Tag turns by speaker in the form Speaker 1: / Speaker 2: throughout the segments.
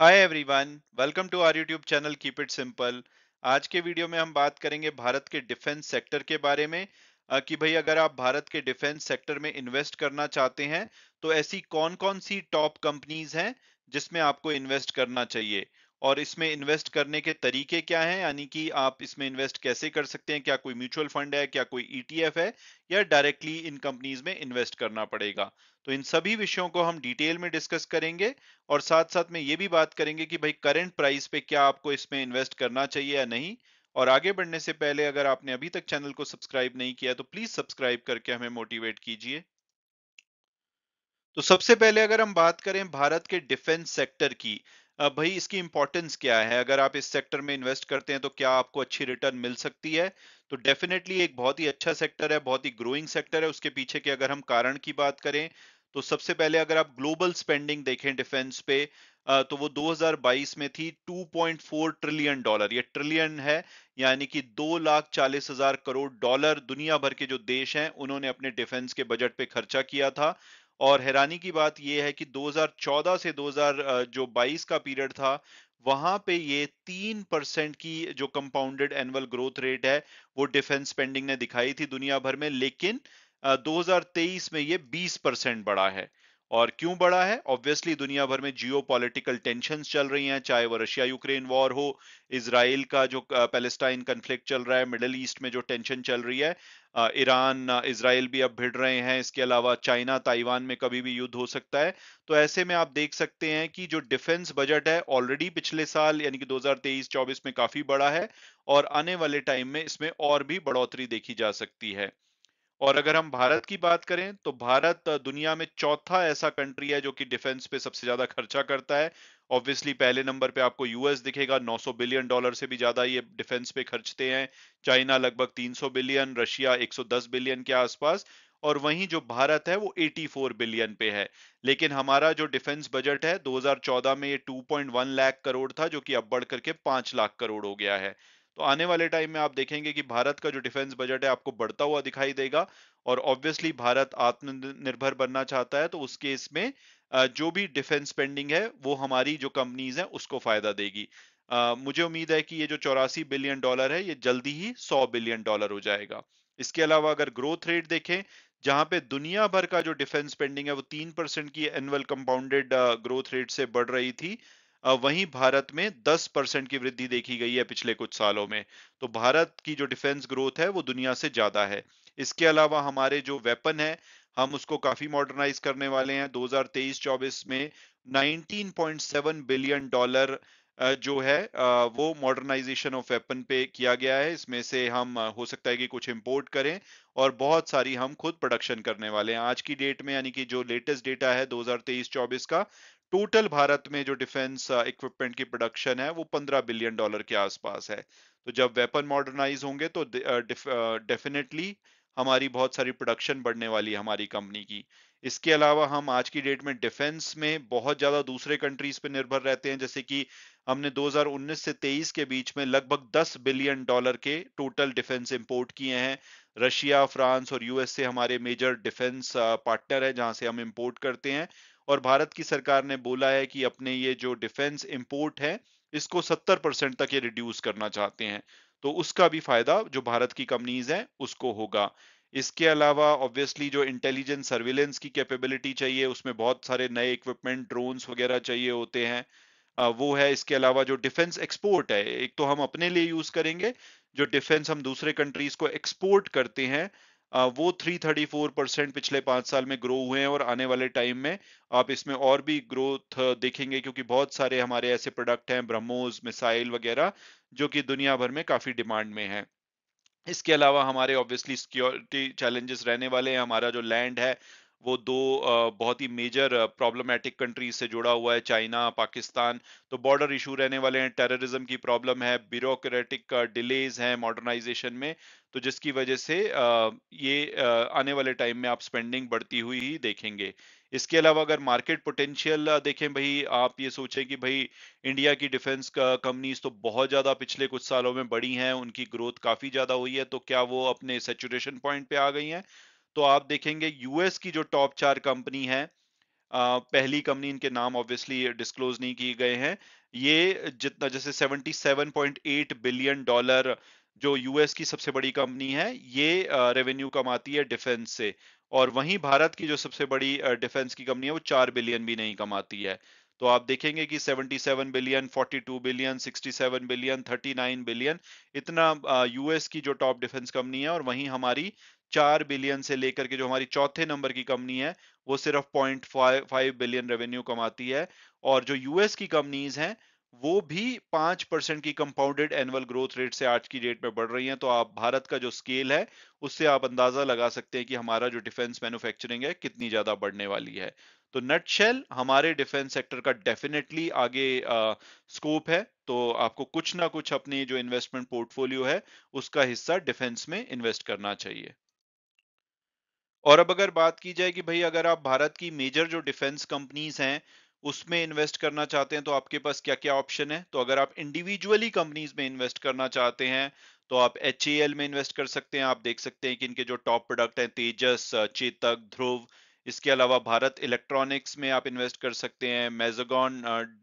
Speaker 1: hi everyone welcome to our YouTube channel keep it simple आज के video में हम बात करेंगे भारत के डिफेंस सेक्टर के बारे में कि भाई अगर आप भारत के डिफेंस सेक्टर में इन्वेस्ट करना चाहते हैं तो ऐसी कौन कौन सी टॉप कंपनीज हैं जिसमें आपको इन्वेस्ट करना चाहिए और इसमें इन्वेस्ट करने के तरीके क्या हैं यानी कि आप इसमें इन्वेस्ट कैसे कर सकते हैं क्या कोई म्यूचुअल फंड है क्या कोई ईटीएफ e है या डायरेक्टली इन कंपनीज में इन्वेस्ट करना पड़ेगा तो इन सभी विषयों को हम डिटेल में डिस्कस करेंगे और साथ साथ में ये भी बात करेंगे कि भाई करेंट प्राइस पे क्या आपको इसमें इन्वेस्ट करना चाहिए या नहीं और आगे बढ़ने से पहले अगर आपने अभी तक चैनल को सब्सक्राइब नहीं किया तो प्लीज सब्सक्राइब करके हमें मोटिवेट कीजिए तो सबसे पहले अगर हम बात करें भारत के डिफेंस सेक्टर की भाई इसकी इंपॉर्टेंस क्या है अगर आप इस सेक्टर में इन्वेस्ट करते हैं तो क्या आपको अच्छी रिटर्न मिल सकती है तो डेफिनेटली एक बहुत ही अच्छा सेक्टर है बहुत ही ग्रोइंग सेक्टर है उसके पीछे के अगर हम कारण की बात करें तो सबसे पहले अगर आप ग्लोबल स्पेंडिंग देखें डिफेंस पे तो वो 2022 में थी 2.4 ट्रिलियन डॉलर ये ट्रिलियन है यानी कि दो लाख चालीस हजार करोड़ डॉलर दुनिया भर के जो देश हैं उन्होंने अपने डिफेंस के बजट पे खर्चा किया था और हैरानी की बात यह है कि 2014 से 2022 का पीरियड था वहां पे ये तीन परसेंट की जो कंपाउंडेड एनुअल ग्रोथ रेट है वो डिफेंस स्पेंडिंग ने दिखाई थी दुनिया भर में लेकिन 2023 में ये 20 परसेंट बढ़ा है और क्यों बढ़ा है ऑब्वियसली दुनिया भर में जियो पॉलिटिकल टेंशन चल रही हैं चाहे वो रशिया यूक्रेन वॉर हो इसराइल का जो पैलेस्टाइन कन्फ्लिक्ट चल रहा है मिडल ईस्ट में जो टेंशन चल रही है ईरान इसराइल भी अब भिड़ रहे हैं इसके अलावा चाइना ताइवान में कभी भी युद्ध हो सकता है तो ऐसे में आप देख सकते हैं कि जो डिफेंस बजट है ऑलरेडी पिछले साल यानी कि 2023-24 में काफी बड़ा है और आने वाले टाइम में इसमें और भी बढ़ोतरी देखी जा सकती है और अगर हम भारत की बात करें तो भारत दुनिया में चौथा ऐसा कंट्री है जो कि डिफेंस पे सबसे ज्यादा खर्चा करता है ऑब्वियसली पहले नंबर पे आपको यूएस दिखेगा 900 बिलियन डॉलर से भी ज्यादा ये डिफेंस पे खर्चते हैं चाइना लगभग 300 बिलियन रशिया 110 बिलियन के आसपास और वहीं जो भारत है वो 84 बिलियन पे है लेकिन हमारा जो डिफेंस बजट है 2014 में ये 2.1 लाख करोड़ था जो कि अब बढ़ करके 5 लाख करोड़ हो गया है तो आने वाले टाइम में आप देखेंगे कि भारत का जो डिफेंस बजट है आपको बढ़ता हुआ दिखाई देगा और ऑब्वियसली भारत आत्मनिर्भर बनना चाहता है तो उस केस में जो भी डिफेंस स्पेंडिंग है वो हमारी जो कंपनीज हैं उसको फायदा देगी मुझे उम्मीद है कि ये जो चौरासी बिलियन डॉलर है ये जल्दी ही सौ बिलियन डॉलर हो जाएगा इसके अलावा अगर ग्रोथ रेट देखें जहां पे दुनिया भर का जो डिफेंस स्पेंडिंग है वो तीन परसेंट की एनुअल कंपाउंडेड ग्रोथ रेट से बढ़ रही थी वहीं भारत में 10 परसेंट की वृद्धि देखी गई है पिछले कुछ सालों में तो भारत की जो डिफेंस ग्रोथ है वो दुनिया से ज्यादा है इसके अलावा हमारे जो वेपन है हम उसको काफी मॉडर्नाइज करने वाले हैं 2023-24 में 19.7 बिलियन डॉलर जो है वो मॉडर्नाइजेशन ऑफ वेपन पे किया गया है इसमें से हम हो सकता है कि कुछ इंपोर्ट करें और बहुत सारी हम खुद प्रोडक्शन करने वाले हैं आज की डेट में यानी कि जो लेटेस्ट डेटा है 2023-24 का टोटल भारत में जो डिफेंस इक्विपमेंट की प्रोडक्शन है वो 15 बिलियन डॉलर के आसपास है तो जब वेपन मॉडर्नाइज होंगे तो डेफिनेटली हमारी बहुत सारी प्रोडक्शन बढ़ने वाली है हमारी कंपनी की इसके अलावा हम आज की डेट में डिफेंस में बहुत ज़्यादा दूसरे कंट्रीज पर निर्भर रहते हैं जैसे कि हमने 2019 से 23 के बीच में लगभग 10 बिलियन डॉलर के टोटल डिफेंस इंपोर्ट किए हैं रशिया फ्रांस और यूएस से हमारे मेजर डिफेंस पार्टनर है जहां से हम इम्पोर्ट करते हैं और भारत की सरकार ने बोला है कि अपने ये जो डिफेंस इंपोर्ट है इसको 70 परसेंट तक ये रिड्यूस करना चाहते हैं तो उसका भी फायदा जो भारत की कंपनीज हैं उसको होगा इसके अलावा ऑब्वियसली जो इंटेलिजेंस सर्विलेंस की कैपेबिलिटी चाहिए उसमें बहुत सारे नए इक्विपमेंट ड्रोन्स वगैरह चाहिए होते हैं वो है इसके अलावा जो डिफेंस एक्सपोर्ट है एक तो हम अपने लिए यूज करेंगे जो डिफेंस हम दूसरे कंट्रीज को एक्सपोर्ट करते हैं वो 334 परसेंट पिछले पांच साल में ग्रो हुए हैं और आने वाले टाइम में आप इसमें और भी ग्रोथ देखेंगे क्योंकि बहुत सारे हमारे ऐसे प्रोडक्ट हैं ब्रह्मोस मिसाइल वगैरह जो कि दुनिया भर में काफी डिमांड में है इसके अलावा हमारे ऑब्वियसली सिक्योरिटी चैलेंजेस रहने वाले हैं हमारा जो लैंड है वो दो बहुत ही मेजर प्रॉब्लमेटिक कंट्रीज से जुड़ा हुआ है चाइना पाकिस्तान तो बॉर्डर इशू रहने वाले हैं टेररिज्म की प्रॉब्लम है ब्यूरोक्रेटिक डिलेज हैं मॉडर्नाइजेशन में तो जिसकी वजह से ये आने वाले टाइम में आप स्पेंडिंग बढ़ती हुई ही देखेंगे इसके अलावा अगर मार्केट पोटेंशियल देखें भाई आप ये सोचें कि भाई इंडिया की डिफेंस कंपनीज तो बहुत ज़्यादा पिछले कुछ सालों में बढ़ी हैं उनकी ग्रोथ काफ़ी ज़्यादा हुई है तो क्या वो अपने सेचुरेशन पॉइंट पे आ गई हैं तो आप देखेंगे यूएस की जो टॉप चार कंपनी है पहली कंपनी इनके नाम ऑब्वियसली डिस्क्लोज नहीं किए गए हैं ये जितना जैसे 77.8 बिलियन डॉलर जो यूएस की सबसे बड़ी कंपनी है ये रेवेन्यू कमाती है डिफेंस से और वहीं भारत की जो सबसे बड़ी डिफेंस की कंपनी है वो चार बिलियन भी नहीं कमाती है तो आप देखेंगे कि 77 बिलियन 42 बिलियन 67 बिलियन 39 बिलियन इतना यूएस की जो टॉप डिफेंस कंपनी है और वहीं हमारी चार बिलियन से लेकर के जो हमारी चौथे नंबर की कंपनी है वो सिर्फ पॉइंट फाइव बिलियन रेवेन्यू कमाती है और जो यूएस की कंपनीज हैं वो भी पांच परसेंट की कंपाउंडेड एनुअल ग्रोथ रेट से आज की डेट में बढ़ रही हैं तो आप भारत का जो स्केल है उससे आप अंदाजा लगा सकते हैं कि हमारा जो डिफेंस मैन्युफैक्चरिंग है कितनी ज्यादा बढ़ने वाली है तो नटशेल हमारे डिफेंस सेक्टर का डेफिनेटली आगे स्कोप है तो आपको कुछ ना कुछ अपनी जो इन्वेस्टमेंट पोर्टफोलियो है उसका हिस्सा डिफेंस में इन्वेस्ट करना चाहिए और अब अगर बात की जाए कि भाई अगर आप भारत की मेजर जो डिफेंस कंपनीज हैं उसमें इन्वेस्ट करना चाहते हैं तो आपके पास क्या क्या ऑप्शन है तो अगर आप इंडिविजुअली कंपनीज में इन्वेस्ट करना चाहते हैं तो आप एच में इन्वेस्ट कर सकते हैं आप देख सकते हैं कि इनके जो टॉप प्रोडक्ट हैं तेजस चेतक ध्रुव इसके अलावा भारत इलेक्ट्रॉनिक्स में आप इन्वेस्ट कर सकते हैं मेजोगॉन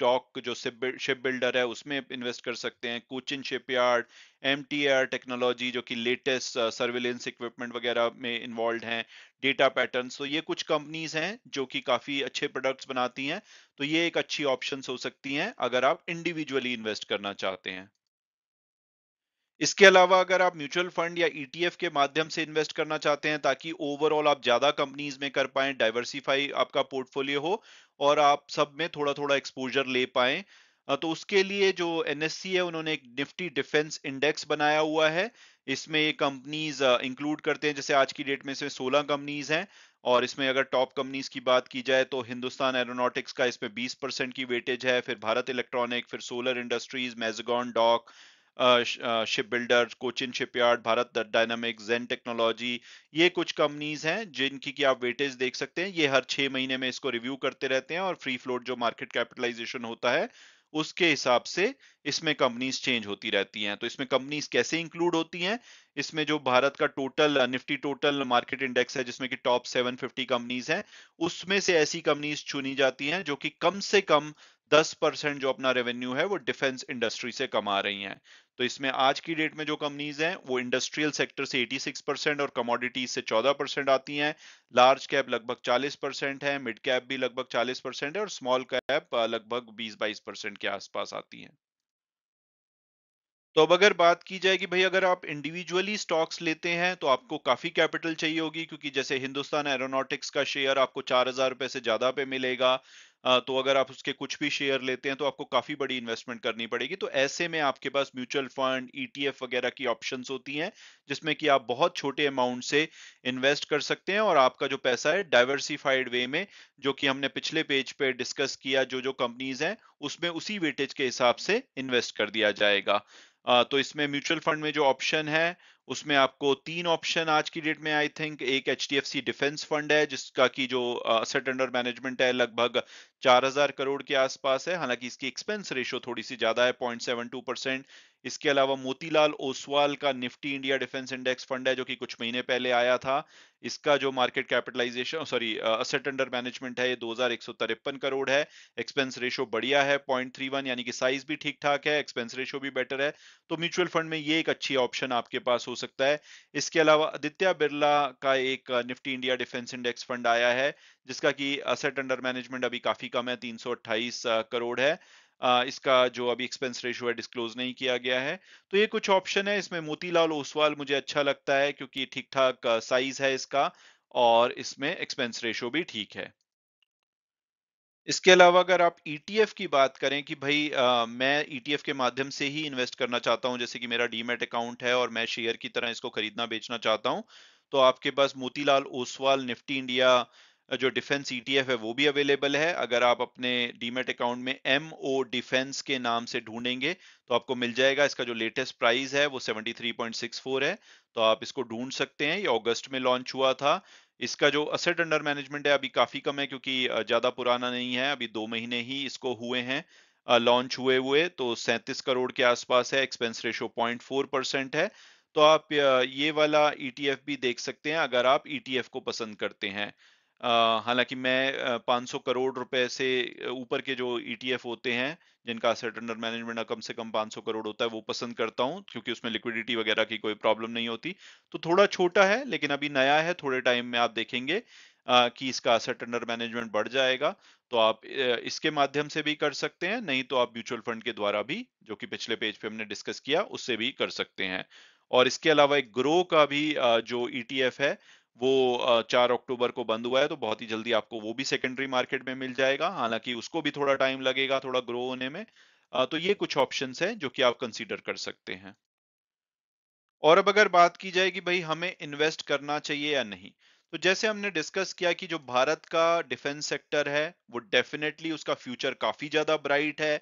Speaker 1: डॉक जो शिप बिल्डर है उसमें इन्वेस्ट कर सकते हैं कोचिन शिपयार्ड एम टेक्नोलॉजी जो कि लेटेस्ट सर्विलेंस इक्विपमेंट वगैरह में इन्वॉल्व हैं डेटा पैटर्न तो ये कुछ कंपनीज हैं जो कि काफ़ी अच्छे प्रोडक्ट्स बनाती हैं तो ये एक अच्छी ऑप्शन हो सकती हैं अगर आप इंडिविजुअली इन्वेस्ट करना चाहते हैं इसके अलावा अगर आप म्यूचुअल फंड या ईटीएफ e के माध्यम से इन्वेस्ट करना चाहते हैं ताकि ओवरऑल आप ज्यादा कंपनीज में कर पाए डाइवर्सिफाई आपका पोर्टफोलियो हो और आप सब में थोड़ा थोड़ा एक्सपोजर ले पाए तो उसके लिए जो एनएससी है उन्होंने एक निफ्टी डिफेंस इंडेक्स बनाया हुआ है इसमें ये कंपनीज इंक्लूड करते हैं जैसे आज की डेट में इसमें 16 कंपनीज हैं और इसमें अगर टॉप कंपनीज की बात की जाए तो हिंदुस्तान एरोनॉटिक्स का इसमें 20 परसेंट की वेटेज है फिर भारत इलेक्ट्रॉनिक फिर solar industries Mazagon dock ship builder Cochin shipyard Bharat dynamic Zen technology ये कुछ कंपनीज हैं जिनकी की आप वेटेज देख सकते हैं ये हर छह महीने में इसको रिव्यू करते रहते हैं और फ्री फ्लोट जो मार्केट कैपिटलाइजेशन होता है उसके हिसाब से इसमें कंपनीज चेंज होती रहती हैं तो इसमें कंपनीज कैसे इंक्लूड होती हैं इसमें जो भारत का total Nifty total market index है जिसमें कि टॉप 750 कंपनीज हैं उसमें से ऐसी कंपनीज चुनी जाती हैं जो कि कम से कम 10 परसेंट जो अपना रेवेन्यू है वो डिफेंस इंडस्ट्री से कमा रही हैं तो इसमें आज की डेट में जो कंपनीज हैं वो इंडस्ट्रियल सेक्टर से 86 परसेंट और कमोडिटीज से 14 परसेंट आती हैं लार्ज कैप लगभग 40 परसेंट है मिड कैप भी लगभग 40 परसेंट है और स्मॉल कैप लगभग 20 बाईस परसेंट के आसपास आती है तो अब अगर बात की जाए कि भाई अगर आप इंडिविजुअली स्टॉक्स लेते हैं तो आपको काफी कैपिटल चाहिए होगी क्योंकि जैसे हिंदुस्तान एरोनॉटिक्स का शेयर आपको चार हजार रुपए से ज्यादा पे मिलेगा तो अगर आप उसके कुछ भी शेयर लेते हैं तो आपको काफी बड़ी इन्वेस्टमेंट करनी पड़ेगी तो ऐसे में आपके पास म्यूचुअल फंड ईटीएफ वगैरह की ऑप्शन होती हैं जिसमें कि आप बहुत छोटे अमाउंट से इन्वेस्ट कर सकते हैं और आपका जो पैसा है डाइवर्सिफाइड वे में जो कि हमने पिछले पेज पे डिस्कस किया जो जो कंपनीज हैं उसमें उसी वेटेज के हिसाब से इन्वेस्ट कर दिया जाएगा तो इसमें म्यूचुअल फंड में जो ऑप्शन है उसमें आपको तीन ऑप्शन आज की डेट में आई थिंक एक एच डिफेंस फंड है जिसका की जो असेट अंडर मैनेजमेंट है लगभग 4000 करोड़ के आसपास है हालांकि इसकी एक्सपेंस रेशियो थोड़ी सी ज्यादा है 0.72 परसेंट इसके अलावा मोतीलाल ओसवाल का Nifty India defence index fund है जो कि कुछ महीने पहले आया था इसका जो market capitalisation sorry asset under management है ये दो करोड़ है एक्सपेंस रेशो बढ़िया है पॉइंट यानी कि साइज भी ठीक ठाक है एक्सपेंस रेशो भी बेटर है तो म्यूचुअल फंड में ये एक अच्छी ऑप्शन आपके पास हो सकता है इसके अलावा आदित्य बिरला का एक Nifty India defence index fund आया है जिसका कि असेट अंडर मैनेजमेंट अभी काफी कम है तीन करोड़ है इसका जो अभी एक्सपेंस रेशियो है डिस्क्लोज नहीं किया गया है तो ये कुछ ऑप्शन है इसमें मोतीलाल ओसवाल मुझे अच्छा लगता है क्योंकि ठीक ठाक साइज है इसका और इसमें एक्सपेंस रेशियो भी ठीक है इसके अलावा अगर आप ईटीएफ e की बात करें कि भाई आ, मैं ईटीएफ e के माध्यम से ही इन्वेस्ट करना चाहता हूं जैसे कि मेरा डीमेट अकाउंट है और मैं शेयर की तरह इसको खरीदना बेचना चाहता हूं तो आपके पास मोतीलाल ओसवाल निफ्टी इंडिया जो डिफेंस ईटीएफ e है वो भी अवेलेबल है अगर आप अपने डीमेट अकाउंट में एम ओ डिफेंस के नाम से ढूंढेंगे तो आपको मिल जाएगा इसका जो लेटेस्ट प्राइस है वो 73.64 है तो आप इसको ढूंढ सकते हैं ये अगस्त में लॉन्च हुआ था इसका जो असेट अंडर मैनेजमेंट है अभी काफी कम है क्योंकि ज्यादा पुराना नहीं है अभी दो महीने ही इसको हुए हैं लॉन्च हुए हुए तो सैंतीस करोड़ के आसपास है एक्सपेंस रेशो पॉइंट परसेंट है तो आप ये वाला ई e भी देख सकते हैं अगर आप ई e को पसंद करते हैं हालांकि मैं 500 करोड़ रुपए से ऊपर के जो ईटीएफ e होते हैं जिनका असेट अंडर मैनेजमेंट कम से कम 500 करोड़ होता है वो पसंद करता हूं क्योंकि उसमें लिक्विडिटी वगैरह की कोई प्रॉब्लम नहीं होती तो थोड़ा छोटा है लेकिन अभी नया है थोड़े टाइम में आप देखेंगे कि इसका असेट अंडर मैनेजमेंट बढ़ जाएगा तो आप इसके माध्यम से भी कर सकते हैं नहीं तो आप म्यूचुअल फंड के द्वारा भी जो कि पिछले पेज पे हमने डिस्कस किया उससे भी कर सकते हैं और इसके अलावा एक ग्रो का भी जो ईटीएफ e है वो चार अक्टूबर को बंद हुआ है तो बहुत ही जल्दी आपको वो भी सेकेंडरी मार्केट में मिल जाएगा हालांकि उसको भी थोड़ा टाइम लगेगा थोड़ा ग्रो होने में तो ये कुछ ऑप्शन है जो कि आप कंसिडर कर सकते हैं और अब अगर बात की जाए कि भाई हमें इन्वेस्ट करना चाहिए या नहीं तो जैसे हमने डिस्कस किया कि जो भारत का डिफेंस सेक्टर है वो डेफिनेटली उसका फ्यूचर काफी ज्यादा ब्राइट है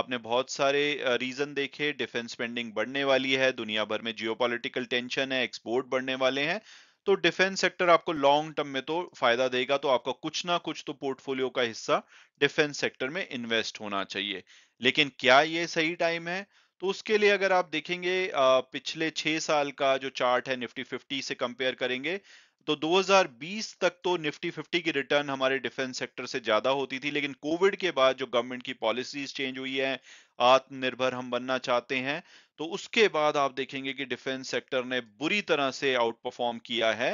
Speaker 1: आपने बहुत सारे रीजन देखे डिफेंस स्पेंडिंग बढ़ने वाली है दुनिया भर में जियोपॉलिटिकल टेंशन है एक्सपोर्ट बढ़ने वाले हैं तो डिफेंस सेक्टर आपको लॉन्ग टर्म में तो फायदा देगा तो आपका कुछ ना कुछ तो पोर्टफोलियो का हिस्सा डिफेंस सेक्टर में इन्वेस्ट होना चाहिए लेकिन क्या ये सही टाइम है तो उसके लिए अगर आप देखेंगे पिछले छह साल का जो चार्ट है निफ्टी फिफ्टी से कंपेयर करेंगे तो 2020 तक तो निफ्टी 50 की रिटर्न हमारे डिफेंस सेक्टर से ज्यादा होती थी लेकिन कोविड के बाद जो गवर्नमेंट की पॉलिसीज चेंज हुई है आत्मनिर्भर हम बनना चाहते हैं तो उसके बाद आप देखेंगे कि डिफेंस सेक्टर ने बुरी तरह से आउट परफॉर्म किया है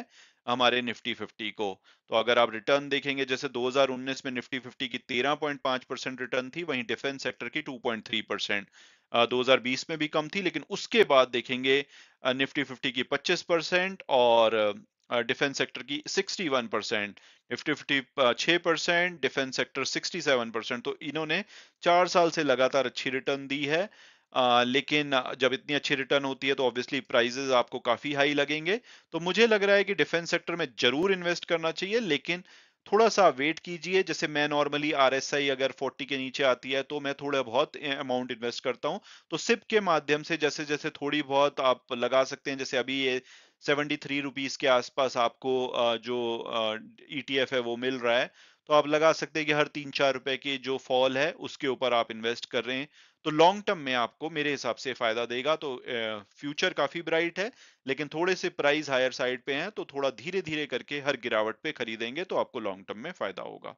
Speaker 1: हमारे निफ्टी 50 को तो अगर आप रिटर्न देखेंगे जैसे 2019 में निफ्टी 50 की 13.5 परसेंट रिटर्न थी वहीं डिफेंस सेक्टर की 2.3 परसेंट दो में भी कम थी लेकिन उसके बाद देखेंगे निफ्टी 50 की 25 परसेंट और डिफेंस सेक्टर की 61 परसेंट निफ्टी फिफ्टी छः परसेंट डिफेंस सेक्टर 67 परसेंट तो इन्होंने चार साल से लगातार अच्छी रिटर्न दी है आ, लेकिन जब इतनी अच्छी रिटर्न होती है तो ऑब्वियसली प्राइजेज आपको काफ़ी हाई लगेंगे तो मुझे लग रहा है कि डिफेंस सेक्टर में ज़रूर इन्वेस्ट करना चाहिए लेकिन थोड़ा सा वेट कीजिए जैसे मैं नॉर्मली आर अगर 40 के नीचे आती है तो मैं थोड़ा बहुत अमाउंट इन्वेस्ट करता हूं तो सिप के माध्यम से जैसे जैसे थोड़ी बहुत आप लगा सकते हैं जैसे अभी ये सेवेंटी थ्री रुपीज के आसपास आपको जो ईटीएफ e है वो मिल रहा है तो आप लगा सकते हैं कि हर तीन चार रुपए के जो फॉल है उसके ऊपर आप इन्वेस्ट कर रहे हैं तो लॉन्ग टर्म में आपको मेरे हिसाब से फायदा देगा तो फ्यूचर काफी ब्राइट है लेकिन थोड़े से प्राइस हायर साइड पे हैं तो थोड़ा धीरे धीरे करके हर गिरावट पे खरीदेंगे तो आपको लॉन्ग टर्म में फायदा होगा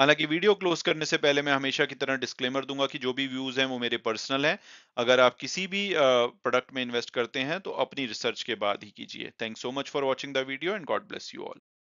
Speaker 1: हालांकि वीडियो क्लोज करने से पहले मैं हमेशा की तरह डिस्क्लेमर दूंगा कि जो भी व्यूज हैं वो मेरे पर्सनल हैं अगर आप किसी भी प्रोडक्ट में इन्वेस्ट करते हैं तो अपनी रिसर्च के बाद ही कीजिए thank so much for watching the video and God bless you all